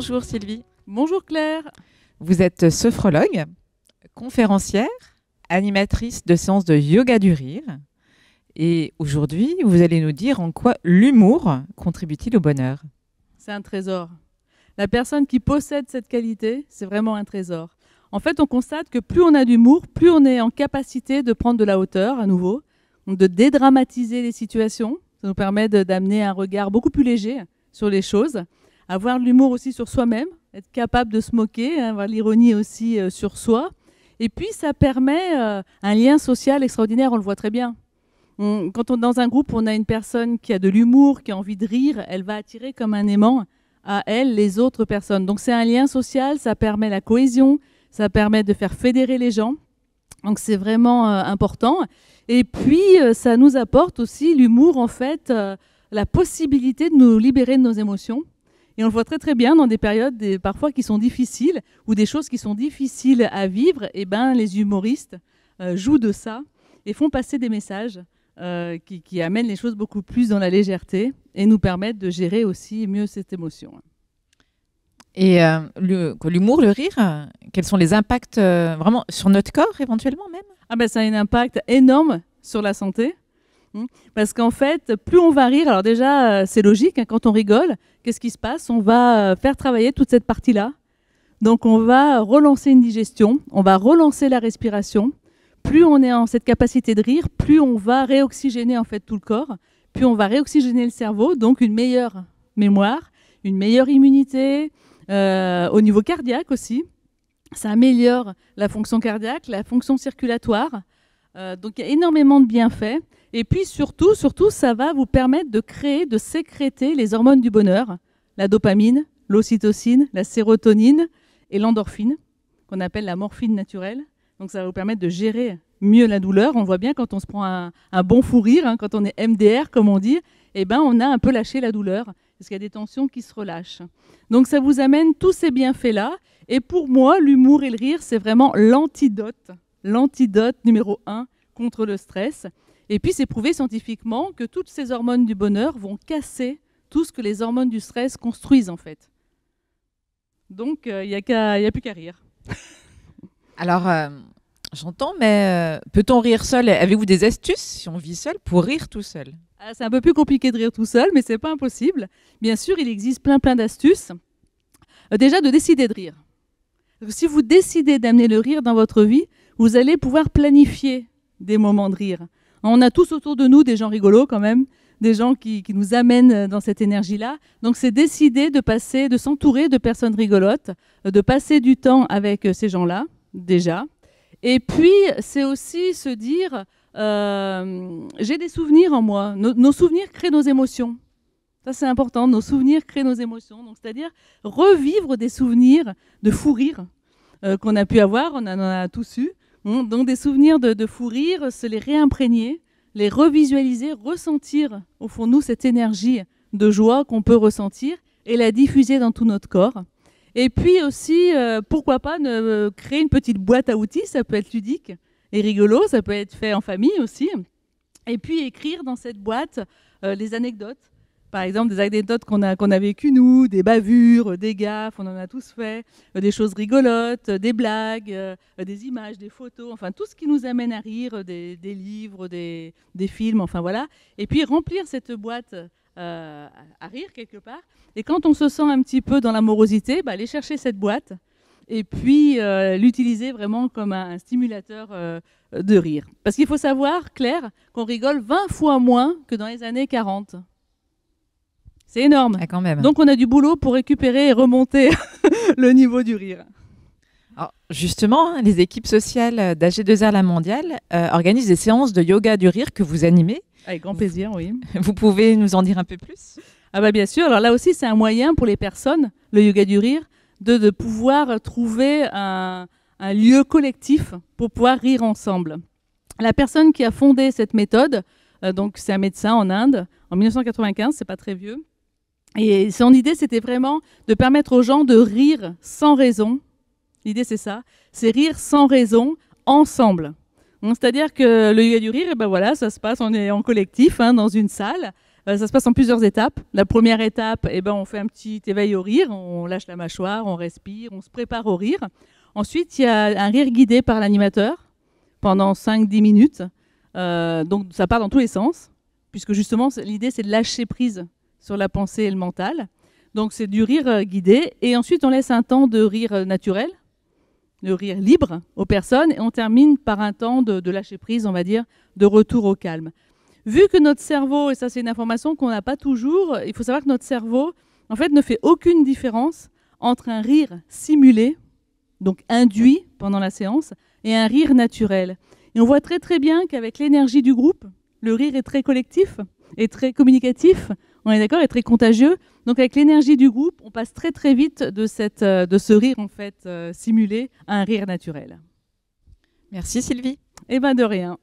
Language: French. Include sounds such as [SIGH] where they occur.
Bonjour Sylvie. Bonjour Claire. Vous êtes sophrologue, conférencière, animatrice de séances de yoga du rire. Et aujourd'hui, vous allez nous dire en quoi l'humour contribue-t-il au bonheur C'est un trésor. La personne qui possède cette qualité, c'est vraiment un trésor. En fait, on constate que plus on a d'humour, plus on est en capacité de prendre de la hauteur à nouveau, de dédramatiser les situations. Ça nous permet d'amener un regard beaucoup plus léger sur les choses avoir l'humour aussi sur soi-même, être capable de se moquer, hein, avoir l'ironie aussi euh, sur soi. Et puis, ça permet euh, un lien social extraordinaire, on le voit très bien. quand on est dans un groupe, on a une personne qui a de l'humour, qui a envie de rire, elle va attirer comme un aimant à elle les autres personnes. Donc, c'est un lien social, ça permet la cohésion, ça permet de faire fédérer les gens. Donc, c'est vraiment euh, important. Et puis, ça nous apporte aussi l'humour, en fait, la possibilité de nous libérer de nos émotions et on le voit très très bien dans des périodes parfois qui sont difficiles ou des choses qui sont difficiles à vivre. Et eh ben les humoristes euh, jouent de ça et font passer des messages euh, qui, amènent les choses beaucoup plus dans la légèreté et nous permettent de gérer aussi mieux cette émotion. Et euh, l'humour, le, rire, quels sont les impacts vraiment sur notre corps éventuellement même Ah ben, ça a un impact énorme sur la santé. Hein? Parce qu'en fait, plus on va rire, alors déjà, euh, c'est logique, hein, quand on rigole, qu'est-ce qui se passe On va euh, faire travailler toute cette partie-là. Donc on va relancer une digestion, on va relancer la respiration. Plus on est en cette capacité de rire, plus on va réoxygéner en fait tout le corps, puis on va réoxygéner le cerveau, donc une meilleure mémoire, une meilleure immunité, euh, au niveau cardiaque aussi. Ça améliore la fonction cardiaque, la fonction circulatoire. Euh, donc il y a énormément de bienfaits. Et puis surtout, surtout, ça va vous permettre de créer, de sécréter les hormones du bonheur, la dopamine, l'ocytocine, la sérotonine et l'endorphine, qu'on appelle la morphine naturelle. Donc ça va vous permettre de gérer mieux la douleur. On voit bien quand on se prend un, bon fou rire, hein, quand on est MDR comme on dit, eh ben on a un peu lâché la douleur parce qu'il y a des tensions qui se relâchent. Donc ça vous amène tous ces bienfaits là. Et pour moi, l'humour et le rire, c'est vraiment l'antidote l'antidote numéro un contre le stress. Et puis c'est prouvé scientifiquement que toutes ces hormones du bonheur vont casser tout ce que les hormones du stress construisent en fait. Donc euh, il n'y a, plus qu'à rire. [LAUGHS] Alors euh, j'entends, mais euh, peut-on rire seul Avez-vous des astuces si on vit seul pour rire tout seul ah, C'est un peu plus compliqué de rire tout seul, mais c'est pas impossible. Bien sûr, il existe plein plein d'astuces. déjà de décider de rire. Si vous décidez d'amener le rire dans votre vie, vous allez pouvoir planifier des moments de rire. On a tous autour de nous des gens rigolos quand même, des gens qui, nous amènent euh, dans cette énergie-là. Donc c'est décider de passer, de s'entourer de personnes rigolotes, euh, de passer du temps avec euh, ces gens-là déjà. Et puis c'est aussi se dire, j'ai des souvenirs en moi. Nos, souvenirs créent nos émotions. Ça c'est important. Nos souvenirs créent nos émotions. Donc c'est-à-dire revivre des souvenirs de fou rire qu'on a pu avoir, on en a tous eu. Hein, donc des souvenirs de, fou rire, se les réimprégner, les revisualiser, ressentir au fond nous cette énergie de joie qu'on peut ressentir et la diffuser dans tout notre corps. Et puis aussi, euh, pourquoi pas ne, euh, créer une petite boîte à outils, ça peut être ludique et rigolo, ça peut être fait en famille aussi. Et puis écrire dans cette boîte euh, les anecdotes, par exemple, des anecdotes qu'on a, vécues, nous, des bavures, des gaffes, on en a tous fait, euh, des choses rigolotes, euh, des blagues, euh, des images, des photos, enfin tout ce qui nous amène à rire, des, livres, des, films, enfin voilà. Et puis remplir cette boîte à rire quelque part. Et quand on se sent un petit peu dans l'amorosité, bah, aller chercher cette boîte et puis l'utiliser vraiment comme un, stimulateur de rire. Parce qu'il faut savoir, Claire, qu'on rigole 20 fois moins que dans les années 40. C'est énorme. Ah, quand même. Donc on a du boulot pour récupérer et remonter [LAUGHS] le niveau du rire. justement, hein, les équipes sociales dag 2 à La Mondiale euh, organisent des séances de yoga du rire que vous animez. Avec grand plaisir, oui. [LAUGHS] Vous pouvez nous en dire un peu plus Ah bah bien sûr. Alors là aussi, c'est un moyen pour les personnes, le yoga du rire, de, pouvoir trouver un, lieu collectif pour pouvoir rire ensemble. La personne qui a fondé cette méthode, euh, donc c'est un médecin en Inde, en 1995, c'est pas très vieux, et son idée, c'était vraiment de permettre aux gens de rire sans raison. L'idée, c'est ça, c'est rire sans raison ensemble. Hein, c'est-à-dire que le yoga du rire, eh ben voilà, ça se passe, on est en collectif, hein, dans une salle. Euh, ça se passe en plusieurs étapes. La première étape, et eh ben, on fait un petit éveil au rire, on lâche la mâchoire, on respire, on se prépare au rire. Ensuite, il y a un rire guidé par l'animateur pendant 5-10 minutes. Euh, donc ça part dans tous les sens, puisque justement, l'idée, c'est de lâcher prise sur la pensée et le mental. Donc c'est du rire euh, guidé. Et ensuite, on laisse un temps de rire euh, naturel, de rire libre aux personnes. Et on termine par un temps de, lâcher prise, on va dire, de retour au calme. Vu que notre cerveau, et ça c'est une information qu'on n'a pas toujours, il faut savoir que notre cerveau, en fait, ne fait aucune différence entre un rire simulé, donc induit pendant la séance, et un rire naturel. Et on voit très très bien qu'avec l'énergie du groupe, le rire est très collectif et très communicatif, on est d'accord, est très contagieux. Donc avec l'énergie du groupe, on passe très très vite de, euh, de ce rire en fait euh, simulé à un rire naturel. Merci Sylvie. Eh ben de rien.